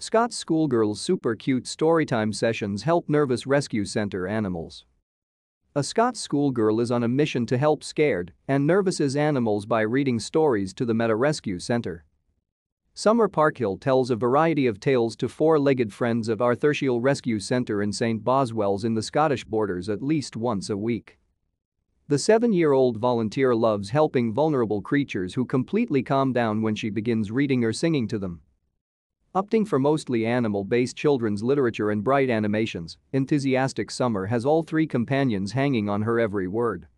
Scott's schoolgirls' super cute storytime sessions help nervous rescue center animals. A Scott's schoolgirl is on a mission to help scared and nervous animals by reading stories to the Meta Rescue Center. Summer Parkhill tells a variety of tales to four-legged friends of Arthurshiel Rescue Center in St. Boswell's in the Scottish borders at least once a week. The seven-year-old volunteer loves helping vulnerable creatures who completely calm down when she begins reading or singing to them. Opting for mostly animal-based children's literature and bright animations, enthusiastic Summer has all three companions hanging on her every word.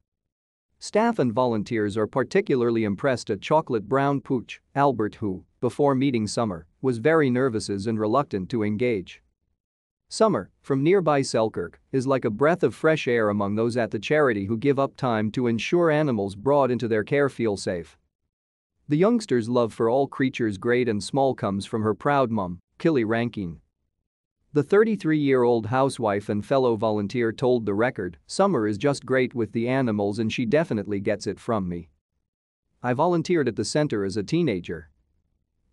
Staff and volunteers are particularly impressed at Chocolate Brown Pooch, Albert who, before meeting Summer, was very nervous and reluctant to engage. Summer, from nearby Selkirk, is like a breath of fresh air among those at the charity who give up time to ensure animals brought into their care feel safe the youngster's love for all creatures great and small comes from her proud mom, Killy Rankin. The 33-year-old housewife and fellow volunteer told The Record, summer is just great with the animals and she definitely gets it from me. I volunteered at the center as a teenager.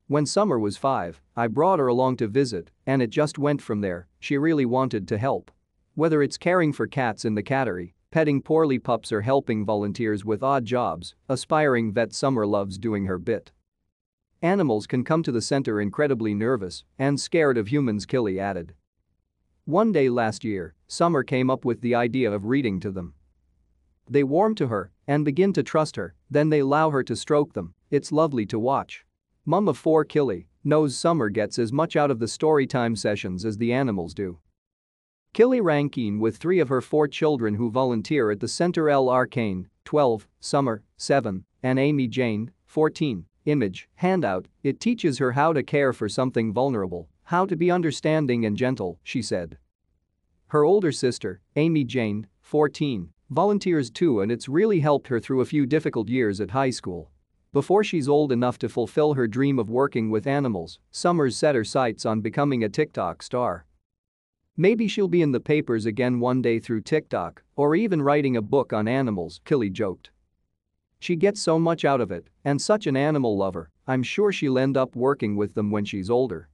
When Summer was five, I brought her along to visit and it just went from there, she really wanted to help. Whether it's caring for cats in the cattery, Petting poorly pups or helping volunteers with odd jobs, aspiring vet Summer loves doing her bit. Animals can come to the center incredibly nervous and scared of humans, Killy added. One day last year, Summer came up with the idea of reading to them. They warm to her and begin to trust her, then they allow her to stroke them, it's lovely to watch. Mum of four Killy knows Summer gets as much out of the storytime sessions as the animals do. Killy Rankine with three of her four children who volunteer at the Center L. Arcane, 12, Summer, 7, and Amy Jane, 14. Image, handout, it teaches her how to care for something vulnerable, how to be understanding and gentle, she said. Her older sister, Amy Jane, 14, volunteers too and it's really helped her through a few difficult years at high school. Before she's old enough to fulfill her dream of working with animals, Summers set her sights on becoming a TikTok star. Maybe she'll be in the papers again one day through TikTok or even writing a book on animals, Killy joked. She gets so much out of it and such an animal lover, I'm sure she'll end up working with them when she's older.